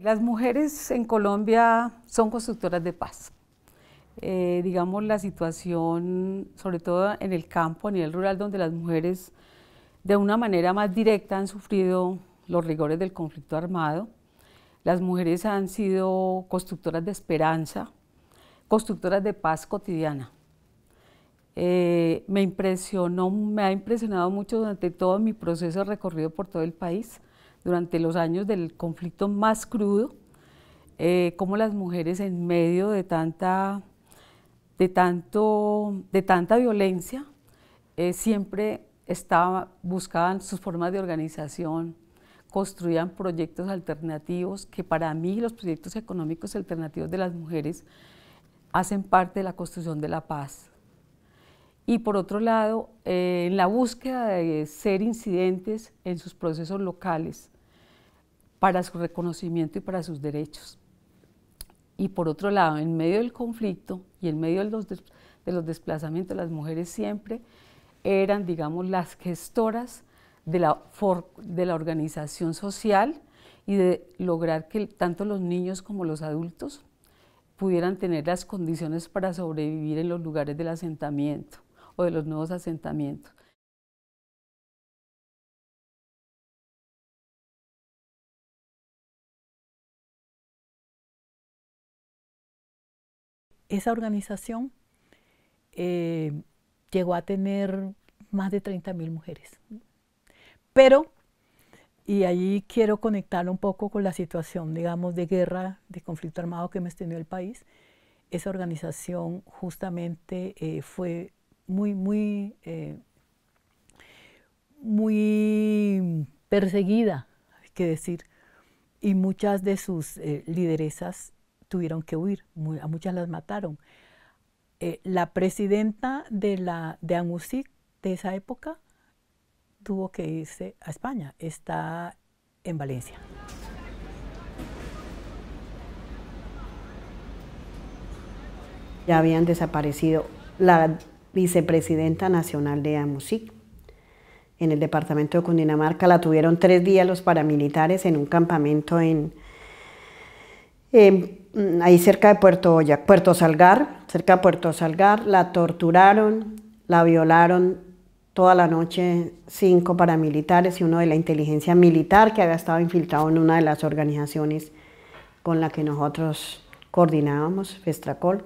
Las mujeres en Colombia son constructoras de paz. Eh, digamos, la situación, sobre todo en el campo, a nivel rural, donde las mujeres de una manera más directa han sufrido los rigores del conflicto armado. Las mujeres han sido constructoras de esperanza, constructoras de paz cotidiana. Eh, me impresionó, me ha impresionado mucho durante todo mi proceso recorrido por todo el país durante los años del conflicto más crudo, como eh, cómo las mujeres en medio de tanta, tanto, de tanta violencia eh, siempre buscaban sus formas de organización, construían proyectos alternativos, que para mí los proyectos económicos alternativos de las mujeres hacen parte de la construcción de la paz y por otro lado, eh, en la búsqueda de ser incidentes en sus procesos locales para su reconocimiento y para sus derechos. Y por otro lado, en medio del conflicto y en medio de los, desplazamientos, las mujeres siempre eran, digamos, las gestoras de la organización social y de lograr que tanto los niños como los adultos pudieran tener las condiciones para sobrevivir en los lugares del asentamiento o de los nuevos asentamientos. Esa organización eh, llegó a tener más de 30.000 mujeres. Pero, y ahí quiero conectarlo un poco con la situación, digamos, de guerra, de conflicto armado que me extendió el país, esa organización justamente eh, fue muy, muy, eh, muy perseguida, hay que decir. Y muchas de sus eh, lideresas tuvieron que huir, a muchas las mataron. Eh, la presidenta de, la, de ANUSIC de esa época tuvo que irse a España, está en Valencia. Ya habían desaparecido la vicepresidenta nacional de AMUSIC. En el departamento de Cundinamarca la tuvieron tres días los paramilitares en un campamento en, mm, ahí cerca de Puerto, Puerto Salgar, cerca de Puerto Salgar, la torturaron, la violaron toda la noche cinco paramilitares y uno de la inteligencia militar que había estado infiltrado en una de las organizaciones con la que nosotros coordinábamos, Festracol.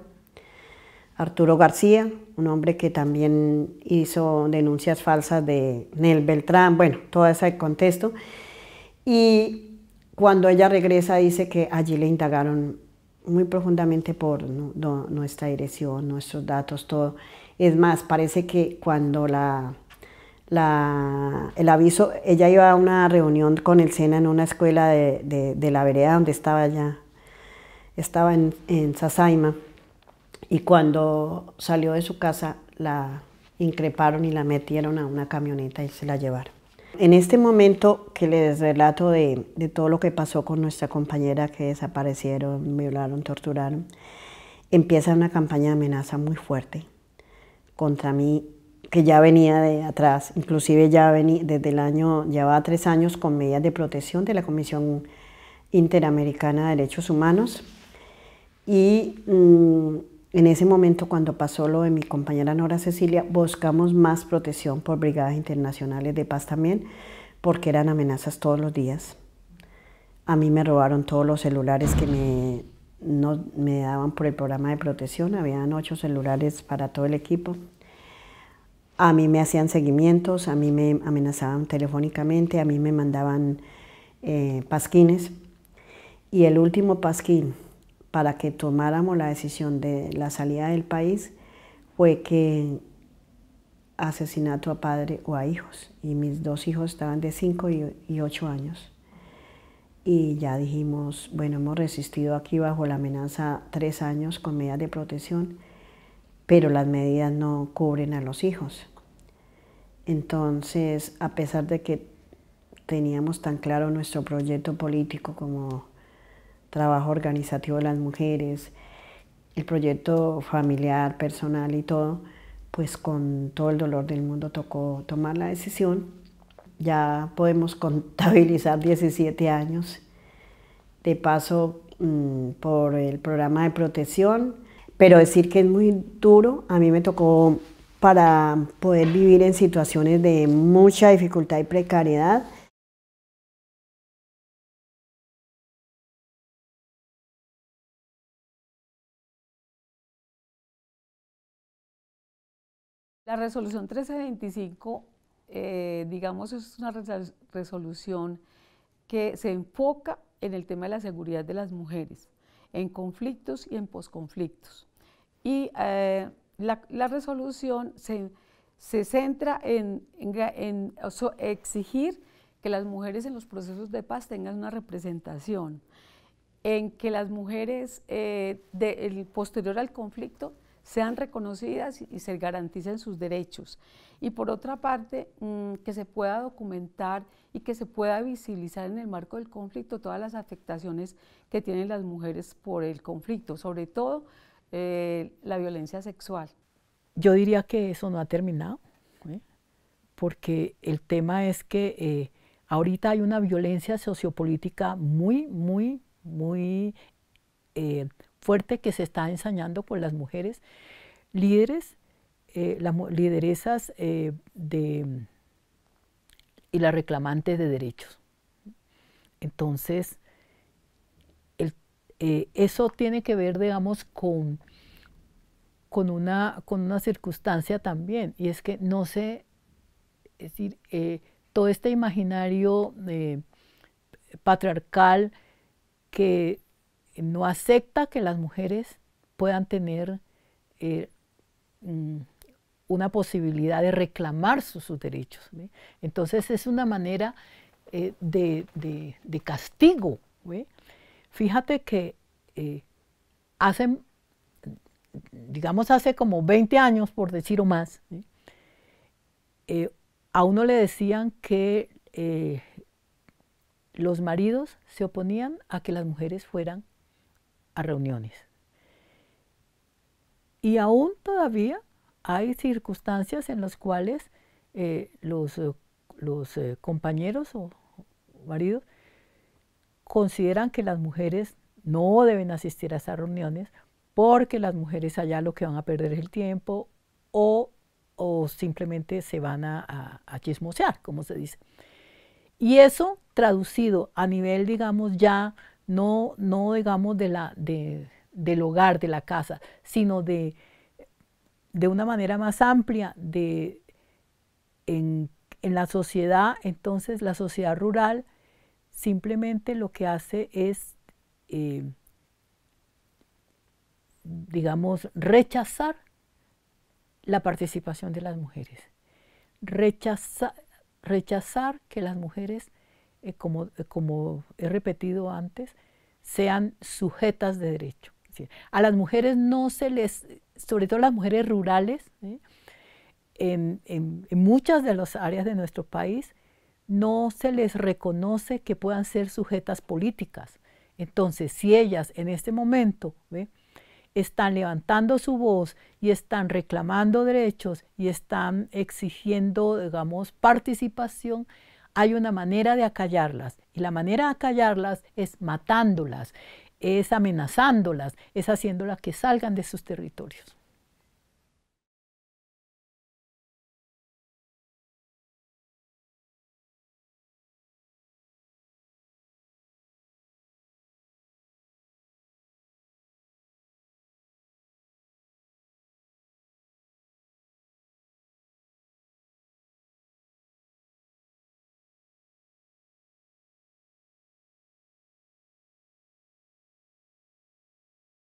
Arturo García, un hombre que también hizo denuncias falsas de Nel Beltrán, bueno, todo ese contexto. Y cuando ella regresa dice que allí le indagaron muy profundamente por nuestra dirección, nuestros datos, todo. Es más, parece que cuando la, el aviso, ella iba a una reunión con el SENA en una escuela de, la vereda donde estaba ya, estaba en, en Sasaima y cuando salió de su casa, la increparon y la metieron a una camioneta y se la llevaron. En este momento que les relato de, todo lo que pasó con nuestra compañera que desaparecieron, violaron, torturaron, empieza una campaña de amenaza muy fuerte contra mí, que ya venía de atrás, inclusive ya venía desde el año, llevaba tres años con medidas de protección de la Comisión Interamericana de Derechos Humanos y mm, en ese momento, cuando pasó lo de mi compañera Nora Cecilia, buscamos más protección por brigadas internacionales de paz también, porque eran amenazas todos los días. A mí me robaron todos los celulares que me, me daban por el programa de protección, habían ocho celulares para todo el equipo. A mí me hacían seguimientos, a mí me amenazaban telefónicamente, a mí me mandaban eh, pasquines. Y el último pasquín para que tomáramos la decisión de la salida del país fue que asesinato a padre o a hijos. Y mis dos hijos estaban de 5 y 8 años. Y ya dijimos, bueno, hemos resistido aquí bajo la amenaza tres años con medidas de protección, pero las medidas no cubren a los hijos. Entonces, a pesar de que teníamos tan claro nuestro proyecto político como trabajo organizativo de las mujeres, el proyecto familiar, personal y todo, pues con todo el dolor del mundo tocó tomar la decisión. Ya podemos contabilizar 17 años de paso mm, por el programa de protección, pero decir que es muy duro, a mí me tocó para poder vivir en situaciones de mucha dificultad y precariedad, La resolución 1325, eh, digamos, es una resolución que se enfoca en el tema de la seguridad de las mujeres, en conflictos y en posconflictos. Y eh, la, resolución se, centra en, exigir que las mujeres en los procesos de paz tengan una representación, en que las mujeres eh, posterior al conflicto sean reconocidas y se garanticen sus derechos. Y por otra parte, mm, que se pueda documentar y que se pueda visibilizar en el marco del conflicto todas las afectaciones que tienen las mujeres por el conflicto, sobre todo eh, la violencia sexual. Yo diría que eso no ha terminado, ¿eh? porque el tema es que eh, ahorita hay una violencia sociopolítica muy, muy, muy fuerte que se está ensañando por las mujeres líderes, eh, las lideresas eh, de, y las reclamantes de derechos. Entonces, eh, eso tiene que ver, digamos, con, con, una, con una circunstancia también, y es que no sé, es decir, todo este imaginario patriarcal que no acepta que las mujeres puedan tener eh, mm, una posibilidad de reclamar sus, derechos. Entonces es una manera eh, de, castigo. Fíjate que eh, hace, digamos, hace como 20 años, por decir o más, a uno le decían que los maridos se oponían a que las mujeres fueran a reuniones. Y aún todavía hay circunstancias en las cuales eh, los, eh, eh, compañeros o, maridos consideran que las mujeres no deben asistir a esas reuniones porque las mujeres allá lo que van a perder es el tiempo o, simplemente se van a, a, a, chismosear, como se dice. Y eso traducido a nivel, digamos, ya no, digamos de la, del hogar, de la casa, sino de, de una manera más amplia, de, en, la sociedad, entonces la sociedad rural simplemente lo que hace es, eh, digamos, rechazar la participación de las mujeres, rechazar que las mujeres eh, como, eh, como he repetido antes, sean sujetas de derecho. a las mujeres no se les, sobre todo las mujeres rurales, en, muchas de las áreas de nuestro país, no se les reconoce que puedan ser sujetas políticas. Entonces, si ellas en este momento están levantando su voz y están reclamando derechos y están exigiendo, digamos, participación, hay una manera de acallarlas. Y la manera de acallarlas es matándolas, es amenazándolas, es haciéndolas que salgan de sus territorios.